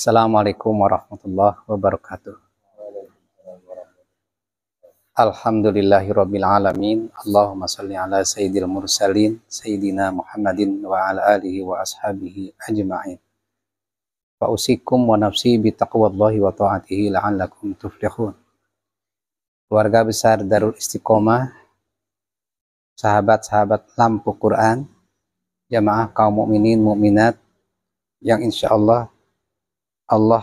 Assalamualaikum warahmatullahi wabarakatuh. Alhamdulillahirabbil alamin. Allahumma shalli ala sayyidil mursalin sayyidina Muhammadin wa ala alihi wa ashabihi ajma'in. Wa usikum wa nafsi bi taqwallahi wa ta'atihi la'allakum tuflihun. Keluarga besar Darul Istiqomah, sahabat-sahabat lampu Quran, jamaah kaum mukminin mukminat yang insya Allah Allah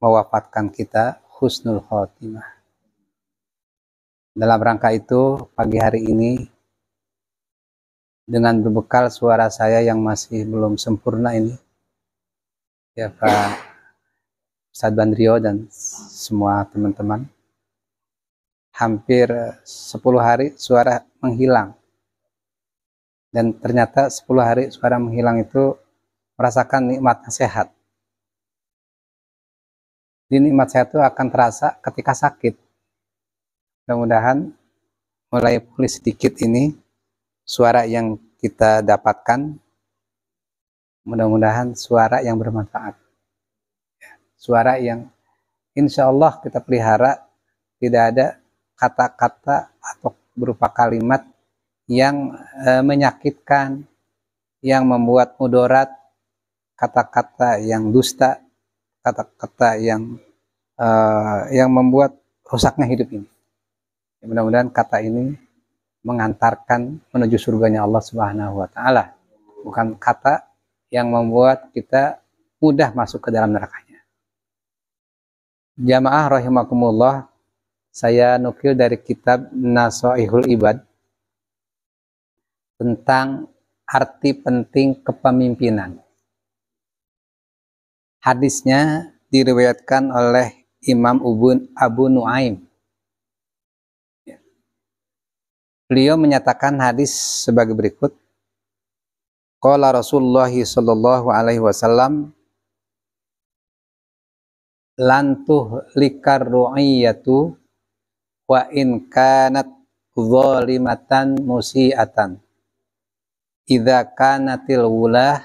mewafatkan kita husnul khotimah. Dalam rangka itu, pagi hari ini, dengan berbekal suara saya yang masih belum sempurna ini, ya Pak Ustadz Bandrio dan semua teman-teman, hampir 10 hari suara menghilang. Dan ternyata 10 hari suara menghilang itu merasakan nikmatnya sehat nikmat sehat itu akan terasa ketika sakit. Mudah-mudahan mulai pulih sedikit ini suara yang kita dapatkan. Mudah-mudahan suara yang bermanfaat. Suara yang insya Allah kita pelihara tidak ada kata-kata atau berupa kalimat yang e, menyakitkan, yang membuat mudarat, kata-kata yang dusta, kata-kata yang uh, yang membuat rusaknya hidup ini. Ya, mudah-mudahan kata ini mengantarkan menuju surganya Allah Subhanahu wa taala. Bukan kata yang membuat kita mudah masuk ke dalam nerakanya. Jamaah rahimakumullah, saya nukil dari kitab Nasoihul Ibad tentang arti penting kepemimpinan. Hadisnya diriwayatkan oleh Imam Ubun Abu Nuaim. Beliau menyatakan hadis sebagai berikut. Qala Rasulullah sallallahu alaihi wasallam lantuh likar ru'iyatu wa in kanat zalimatan musiatan idza kanatil wulah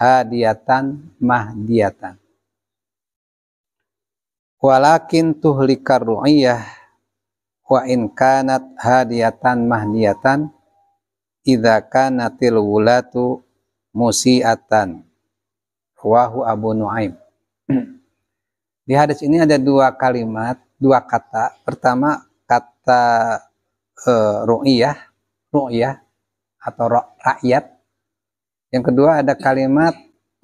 hadiatan mahdiatan. Walakin tuhlikar ru'iyah wa in kanat hadiatan mahdiatan idza kanatil wulatu musiatan. Wahu Abu Nuaim. Di hadis ini ada dua kalimat, dua kata. Pertama kata uh, ru'iyah, ru'iyah atau rakyat yang kedua ada kalimat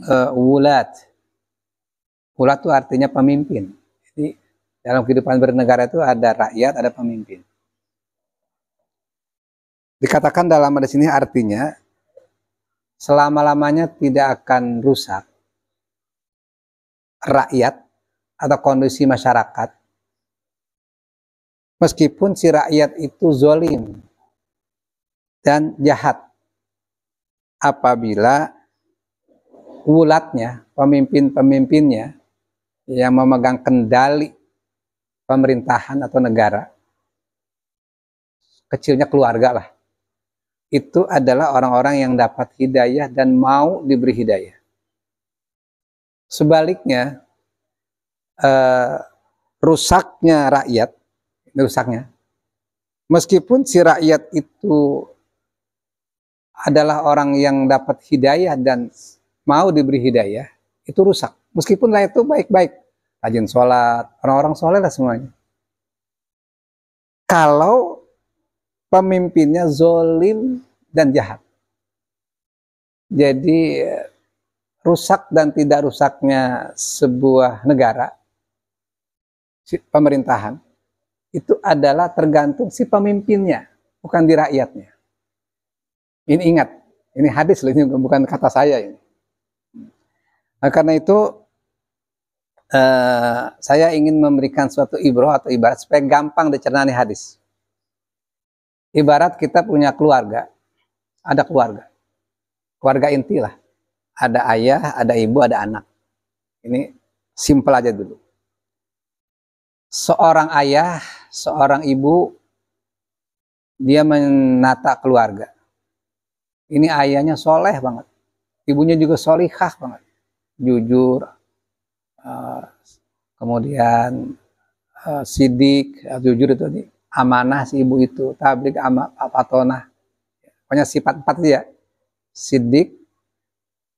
uh, wulat. Wulat itu artinya pemimpin. Jadi dalam kehidupan bernegara itu ada rakyat, ada pemimpin. Dikatakan dalam ada sini artinya selama-lamanya tidak akan rusak rakyat atau kondisi masyarakat meskipun si rakyat itu zolim dan jahat apabila ulatnya, pemimpin-pemimpinnya yang memegang kendali pemerintahan atau negara, kecilnya keluarga lah, itu adalah orang-orang yang dapat hidayah dan mau diberi hidayah. Sebaliknya, eh, rusaknya rakyat, rusaknya, meskipun si rakyat itu adalah orang yang dapat hidayah dan mau diberi hidayah, itu rusak. Meskipun layak itu baik-baik. Rajin sholat, orang-orang sholat lah semuanya. Kalau pemimpinnya zolim dan jahat. Jadi rusak dan tidak rusaknya sebuah negara, pemerintahan, itu adalah tergantung si pemimpinnya, bukan di rakyatnya. Ini ingat, ini hadis loh, ini bukan kata saya ini. Nah, karena itu eh, saya ingin memberikan suatu ibroh atau ibarat supaya gampang dicerna nih hadis. Ibarat kita punya keluarga, ada keluarga, keluarga inti lah. Ada ayah, ada ibu, ada anak. Ini simple aja dulu. Seorang ayah, seorang ibu, dia menata keluarga. Ini ayahnya soleh banget. Ibunya juga solihah banget. Jujur. Eh, kemudian eh, sidik, eh, jujur itu nih, Amanah si ibu itu. Tablik ama, patonah. Pokoknya sifat empat dia. Ya. Sidik,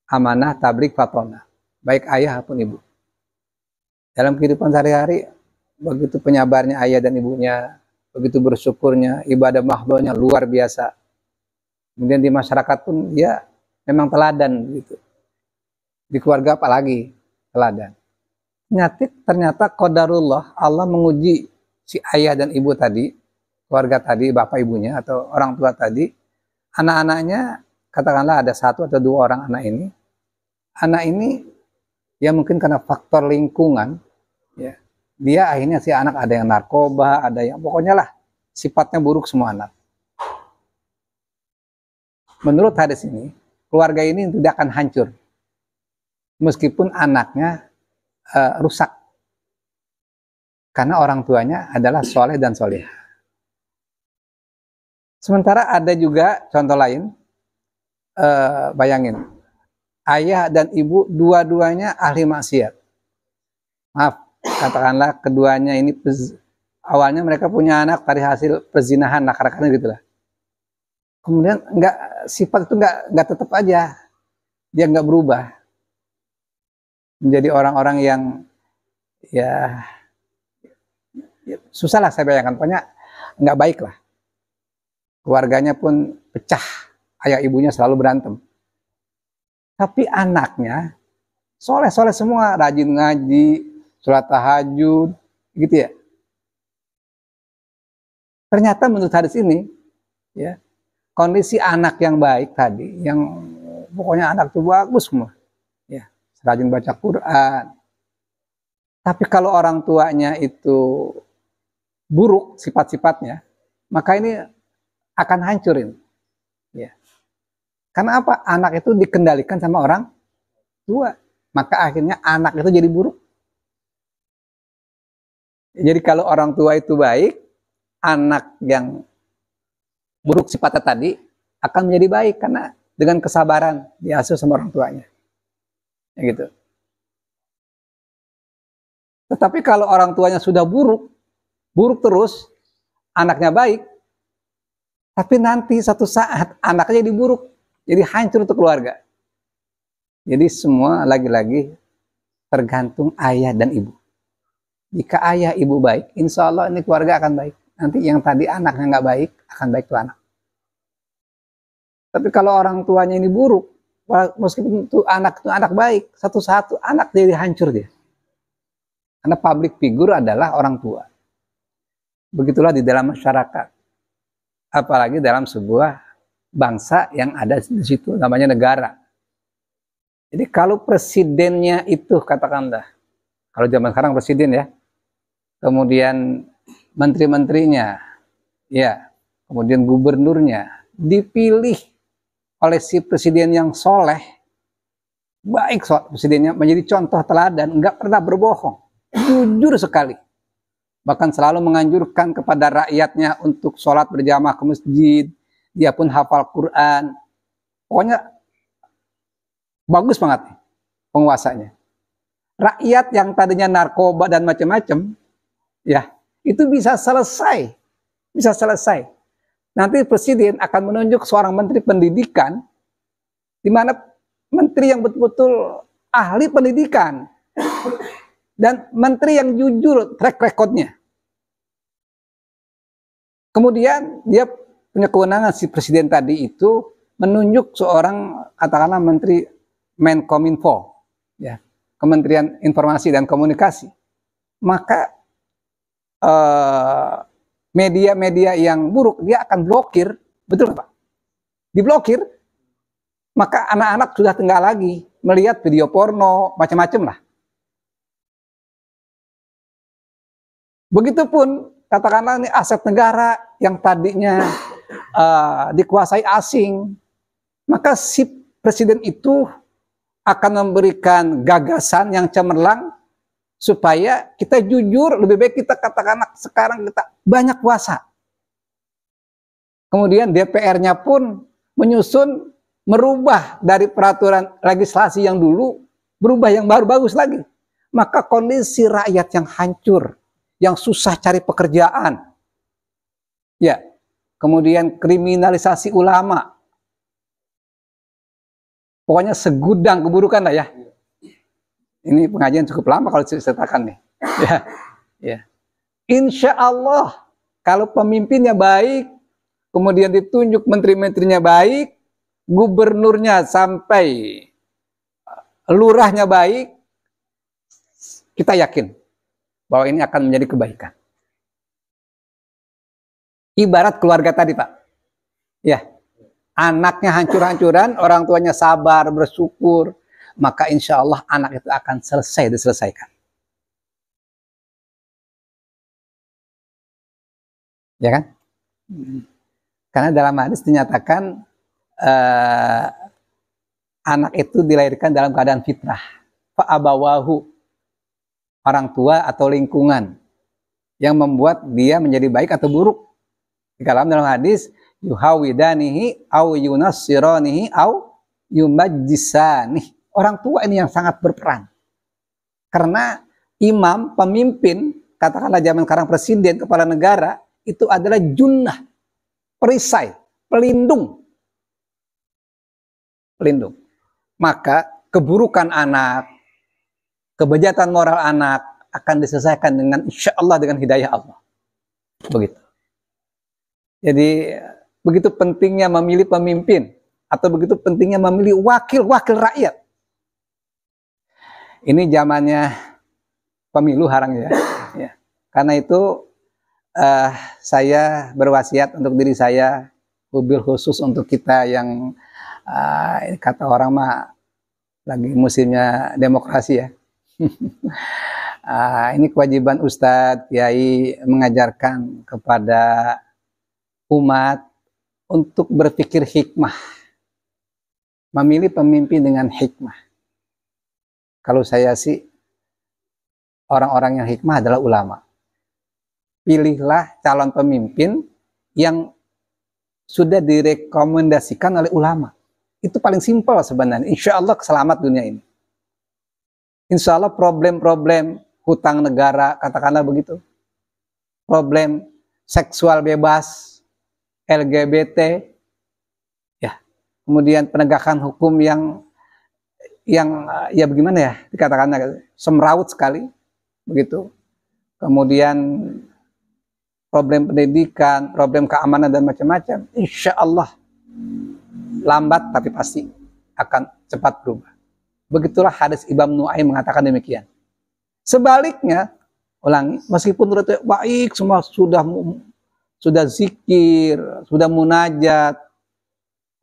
amanah, tablik, patonah. Baik ayah pun ibu. Dalam kehidupan sehari-hari, begitu penyabarnya ayah dan ibunya, begitu bersyukurnya, ibadah mahdohnya luar biasa kemudian di masyarakat pun ya memang teladan gitu di keluarga apalagi teladan Nyati, ternyata kodarullah Allah menguji si ayah dan ibu tadi keluarga tadi bapak ibunya atau orang tua tadi anak-anaknya katakanlah ada satu atau dua orang anak ini anak ini ya mungkin karena faktor lingkungan ya dia akhirnya si anak ada yang narkoba ada yang pokoknya lah sifatnya buruk semua anak Menurut hadis ini, keluarga ini tidak akan hancur. Meskipun anaknya uh, rusak. Karena orang tuanya adalah soleh dan soleh. Sementara ada juga contoh lain, uh, bayangin, ayah dan ibu dua-duanya ahli maksiat. Maaf, katakanlah keduanya ini awalnya mereka punya anak dari hasil perzinahan, nakar karena gitu lah kemudian nggak sifat itu nggak nggak tetap aja dia nggak berubah menjadi orang-orang yang ya, ya, susah lah saya bayangkan pokoknya nggak baik lah keluarganya pun pecah ayah ibunya selalu berantem tapi anaknya soleh soleh semua rajin ngaji sholat tahajud gitu ya ternyata menurut hadis ini ya kondisi anak yang baik tadi, yang pokoknya anak itu bagus semua. Ya, rajin baca Quran. Tapi kalau orang tuanya itu buruk sifat-sifatnya, maka ini akan hancurin. Ya. Karena apa? Anak itu dikendalikan sama orang tua. Maka akhirnya anak itu jadi buruk. Jadi kalau orang tua itu baik, anak yang buruk sifatnya tadi akan menjadi baik karena dengan kesabaran diasuh sama orang tuanya. Ya gitu. Tetapi kalau orang tuanya sudah buruk, buruk terus, anaknya baik, tapi nanti satu saat anaknya jadi buruk, jadi hancur untuk keluarga. Jadi semua lagi-lagi tergantung ayah dan ibu. Jika ayah ibu baik, insya Allah ini keluarga akan baik. Nanti yang tadi anaknya nggak baik, akan baik tuh anak. Tapi kalau orang tuanya ini buruk, meskipun itu anak itu anak baik, satu-satu anak jadi hancur dia. Karena public figure adalah orang tua. Begitulah di dalam masyarakat. Apalagi dalam sebuah bangsa yang ada di situ namanya negara. Jadi kalau presidennya itu katakanlah kalau zaman sekarang presiden ya. Kemudian menteri-menterinya, ya, kemudian gubernurnya dipilih oleh si presiden yang soleh, baik soal presidennya menjadi contoh teladan, nggak pernah berbohong, jujur sekali. Bahkan selalu menganjurkan kepada rakyatnya untuk sholat berjamaah ke masjid, dia pun hafal Quran. Pokoknya bagus banget penguasanya. Rakyat yang tadinya narkoba dan macam-macam, ya itu bisa selesai, bisa selesai Nanti presiden akan menunjuk seorang menteri pendidikan, di mana menteri yang betul-betul ahli pendidikan dan menteri yang jujur track recordnya. Kemudian dia punya kewenangan si presiden tadi itu menunjuk seorang katakanlah menteri Menkominfo, ya Kementerian Informasi dan Komunikasi. Maka eh, media-media yang buruk, dia akan blokir, betul Pak? Diblokir, maka anak-anak sudah tinggal lagi melihat video porno, macam-macam lah. Begitupun katakanlah ini aset negara yang tadinya uh, dikuasai asing, maka si presiden itu akan memberikan gagasan yang cemerlang supaya kita jujur, lebih baik kita katakanlah sekarang kita banyak puasa. Kemudian DPR-nya pun menyusun merubah dari peraturan legislasi yang dulu berubah yang baru bagus lagi. Maka kondisi rakyat yang hancur, yang susah cari pekerjaan. Ya. Kemudian kriminalisasi ulama. Pokoknya segudang keburukan lah ya ini pengajian cukup lama kalau diceritakan nih. ya. ya. Insya Allah kalau pemimpinnya baik, kemudian ditunjuk menteri-menterinya baik, gubernurnya sampai eh, lurahnya baik, kita yakin bahwa ini akan menjadi kebaikan. Ibarat keluarga tadi, Pak. Ya. Anaknya hancur-hancuran, orang tuanya sabar, bersyukur, maka insya Allah anak itu akan selesai diselesaikan. Ya kan? Hmm. Karena dalam hadis dinyatakan eh, anak itu dilahirkan dalam keadaan fitrah. Fa'abawahu, orang tua atau lingkungan yang membuat dia menjadi baik atau buruk. Di dalam dalam hadis, yuhawidanihi au yunasironihi au yumajjisanihi orang tua ini yang sangat berperan. Karena imam, pemimpin, katakanlah zaman sekarang presiden, kepala negara, itu adalah junnah, perisai, pelindung. Pelindung. Maka keburukan anak, kebejatan moral anak akan diselesaikan dengan insya Allah dengan hidayah Allah. Begitu. Jadi begitu pentingnya memilih pemimpin atau begitu pentingnya memilih wakil-wakil rakyat ini zamannya pemilu harang ya. ya. Karena itu uh, saya berwasiat untuk diri saya, mobil khusus untuk kita yang uh, kata orang mah lagi musimnya demokrasi ya. uh, ini kewajiban Ustadz Kiai mengajarkan kepada umat untuk berpikir hikmah, memilih pemimpin dengan hikmah kalau saya sih orang-orang yang hikmah adalah ulama. Pilihlah calon pemimpin yang sudah direkomendasikan oleh ulama. Itu paling simpel sebenarnya. Insya Allah selamat dunia ini. Insya Allah problem-problem hutang negara, katakanlah begitu. Problem seksual bebas, LGBT, ya. Kemudian penegakan hukum yang yang ah, ya bagaimana ya dikatakan semrawut sekali begitu kemudian problem pendidikan problem keamanan dan macam-macam insya Allah lambat tapi pasti akan cepat berubah begitulah hadis Ibam Nu'ay mengatakan demikian sebaliknya ulangi meskipun menurut baik semua sudah sudah zikir sudah munajat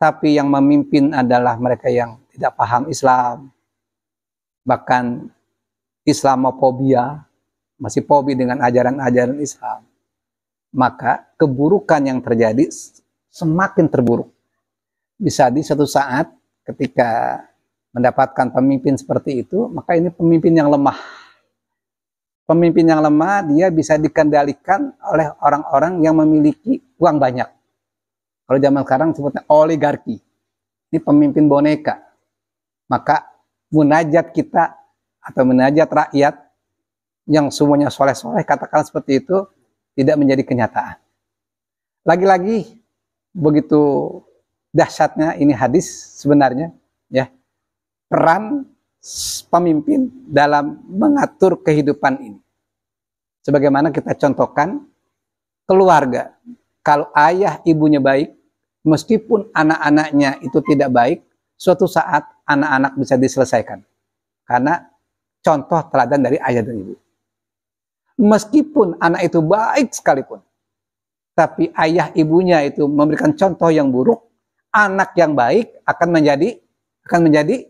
tapi yang memimpin adalah mereka yang tidak paham Islam, bahkan Islamophobia masih fobi dengan ajaran-ajaran Islam, maka keburukan yang terjadi semakin terburuk. Bisa di satu saat ketika mendapatkan pemimpin seperti itu, maka ini pemimpin yang lemah. Pemimpin yang lemah dia bisa dikendalikan oleh orang-orang yang memiliki uang banyak. Kalau zaman sekarang sebutnya oligarki. Ini pemimpin boneka maka munajat kita atau munajat rakyat yang semuanya soleh-soleh katakan seperti itu tidak menjadi kenyataan. Lagi-lagi begitu dahsyatnya ini hadis sebenarnya ya peran pemimpin dalam mengatur kehidupan ini. Sebagaimana kita contohkan keluarga, kalau ayah ibunya baik, meskipun anak-anaknya itu tidak baik, suatu saat anak-anak bisa diselesaikan. Karena contoh teladan dari ayah dan ibu. Meskipun anak itu baik sekalipun, tapi ayah ibunya itu memberikan contoh yang buruk, anak yang baik akan menjadi akan menjadi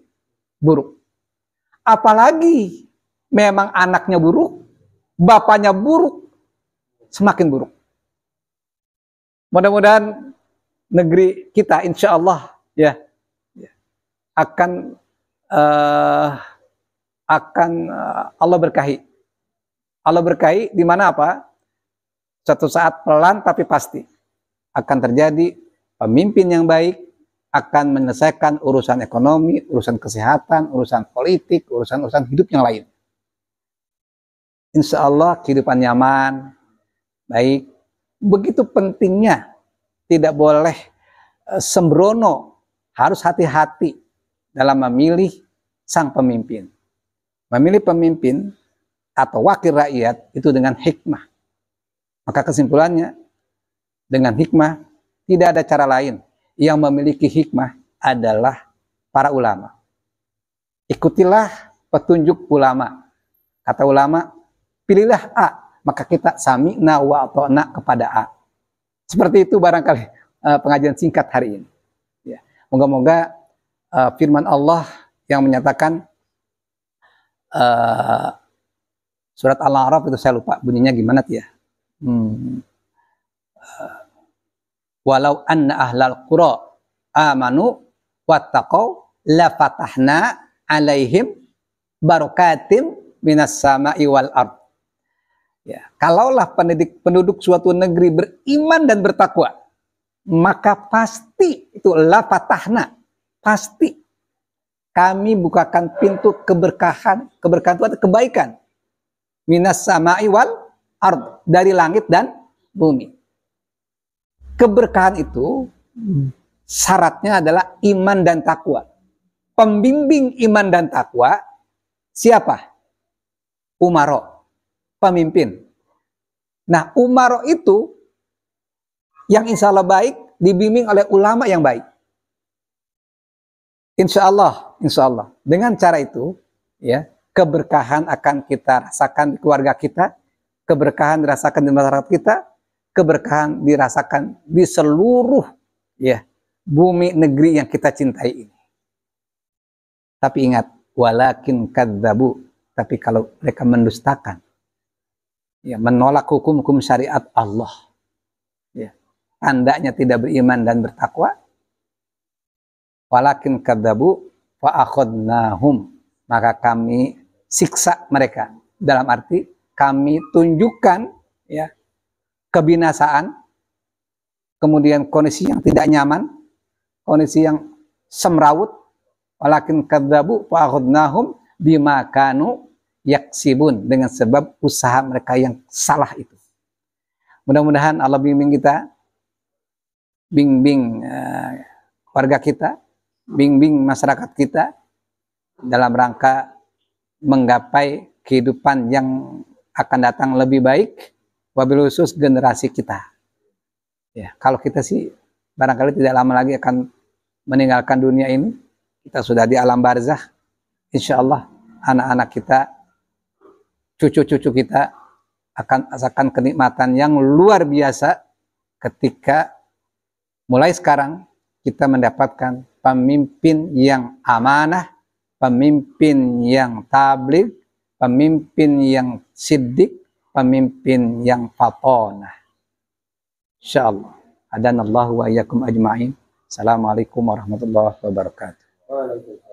buruk. Apalagi memang anaknya buruk, bapaknya buruk, semakin buruk. Mudah-mudahan negeri kita insya Allah ya akan uh, akan uh, Allah berkahi. Allah berkahi di mana apa? Suatu saat pelan tapi pasti akan terjadi pemimpin yang baik akan menyelesaikan urusan ekonomi, urusan kesehatan, urusan politik, urusan-urusan hidup yang lain. Insya Allah kehidupan nyaman, baik. Begitu pentingnya, tidak boleh eh, sembrono, harus hati-hati dalam memilih sang pemimpin. Memilih pemimpin atau wakil rakyat itu dengan hikmah. Maka kesimpulannya, dengan hikmah tidak ada cara lain. Yang memiliki hikmah adalah para ulama. Ikutilah petunjuk ulama. Kata ulama, pilihlah A, maka kita sami sami'na wa nak kepada A. Seperti itu barangkali eh, pengajian singkat hari ini. Ya. Moga-moga uh, firman Allah yang menyatakan uh, surat Al-A'raf itu saya lupa bunyinya gimana ya. Hmm. Uh, Walau anna ahlal qura amanu wattaqau la fatahna alaihim barokatim minas sama'i wal ard. Ya, kalaulah penduduk, penduduk suatu negeri beriman dan bertakwa, maka pasti itu la fatahna pasti kami bukakan pintu keberkahan, keberkahan atau kebaikan. Minas sama'i wal ard, dari langit dan bumi. Keberkahan itu syaratnya adalah iman dan takwa. Pembimbing iman dan takwa siapa? Umaro, pemimpin. Nah, Umaro itu yang insya Allah baik dibimbing oleh ulama yang baik. Insya Allah, insya Allah. Dengan cara itu, ya keberkahan akan kita rasakan di keluarga kita, keberkahan dirasakan di masyarakat kita, keberkahan dirasakan di seluruh ya bumi negeri yang kita cintai ini. Tapi ingat, walakin kadzabu. Tapi kalau mereka mendustakan, ya menolak hukum-hukum syariat Allah, ya, tandanya tidak beriman dan bertakwa, walakin kadabu fa'akhodnahum maka kami siksa mereka dalam arti kami tunjukkan ya kebinasaan kemudian kondisi yang tidak nyaman kondisi yang semrawut walakin kadabu fa'akhodnahum bima kanu yaksibun dengan sebab usaha mereka yang salah itu mudah-mudahan Allah bimbing kita bimbing uh, keluarga kita bimbing masyarakat kita dalam rangka menggapai kehidupan yang akan datang lebih baik wabil khusus generasi kita. Ya, kalau kita sih barangkali tidak lama lagi akan meninggalkan dunia ini, kita sudah di alam barzah. Insya Allah anak-anak kita, cucu-cucu kita akan asalkan kenikmatan yang luar biasa ketika mulai sekarang kita mendapatkan pemimpin yang amanah, pemimpin yang tablik, pemimpin yang siddiq, pemimpin yang fatonah. InsyaAllah. Adan Allah wa ajma'in. Assalamualaikum warahmatullahi wabarakatuh.